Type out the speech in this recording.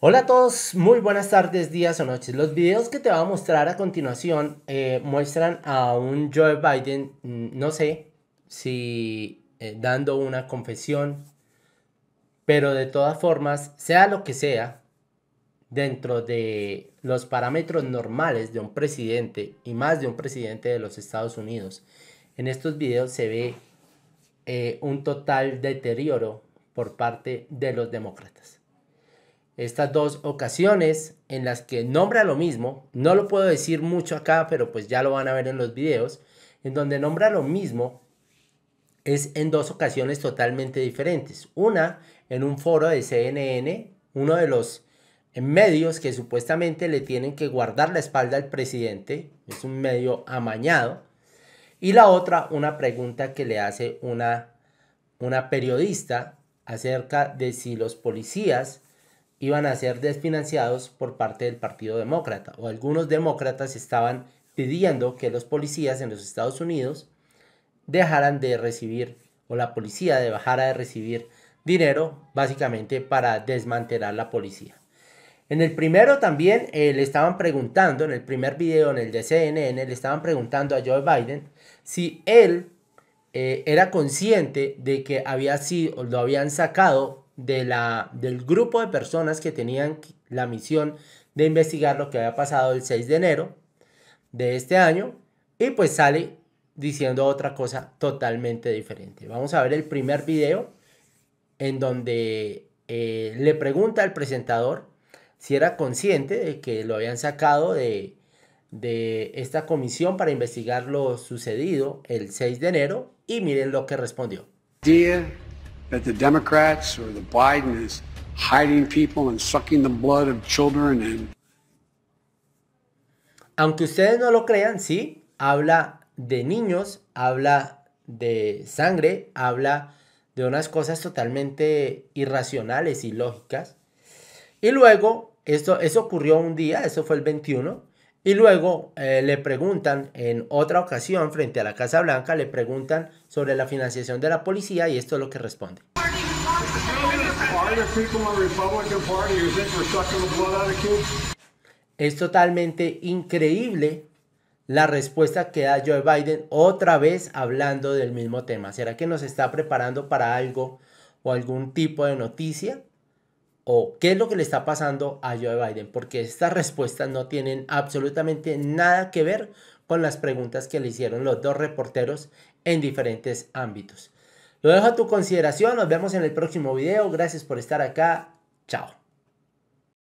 Hola a todos, muy buenas tardes, días o noches. Los videos que te voy a mostrar a continuación eh, muestran a un Joe Biden, mm, no sé si eh, dando una confesión, pero de todas formas, sea lo que sea, dentro de los parámetros normales de un presidente y más de un presidente de los Estados Unidos. En estos videos se ve eh, un total deterioro por parte de los demócratas. Estas dos ocasiones en las que nombra lo mismo, no lo puedo decir mucho acá, pero pues ya lo van a ver en los videos, en donde nombra lo mismo es en dos ocasiones totalmente diferentes. Una en un foro de CNN, uno de los medios que supuestamente le tienen que guardar la espalda al presidente, es un medio amañado, y la otra, una pregunta que le hace una, periodista acerca de si los policías iban a ser desfinanciados por parte del Partido Demócrata o algunos demócratas estaban pidiendo que los policías en los Estados Unidos dejaran de recibir o la policía dejara de recibir dinero básicamente para desmantelar la policía. En el primero también eh, le estaban preguntando, en el primer video, en el de CNN, le estaban preguntando a Joe Biden si él eh, era consciente de que había sido, lo habían sacado de la, del grupo de personas que tenían la misión de investigar lo que había pasado el 6 de enero de este año y pues sale diciendo otra cosa totalmente diferente. Vamos a ver el primer video en donde eh, le pregunta al presentador si era consciente de que lo habían sacado de, esta comisión para investigar lo sucedido el 6 de enero y miren lo que respondió. Aunque ustedes no lo crean, sí, habla de niños, habla de sangre, habla de unas cosas totalmente irracionales y lógicas. Y luego, esto, eso ocurrió un día, eso fue el 21, y luego eh, le preguntan en otra ocasión frente a la Casa Blanca, le preguntan sobre la financiación de la policía y esto es lo que responde. Es totalmente increíble la respuesta que da Joe Biden otra vez hablando del mismo tema. ¿Será que nos está preparando para algo o algún tipo de noticia? o qué es lo que le está pasando a Joe Biden, porque estas respuestas no tienen absolutamente nada que ver con las preguntas que le hicieron los dos reporteros en diferentes ámbitos. Lo dejo a tu consideración, nos vemos en el próximo video, gracias por estar acá, chao.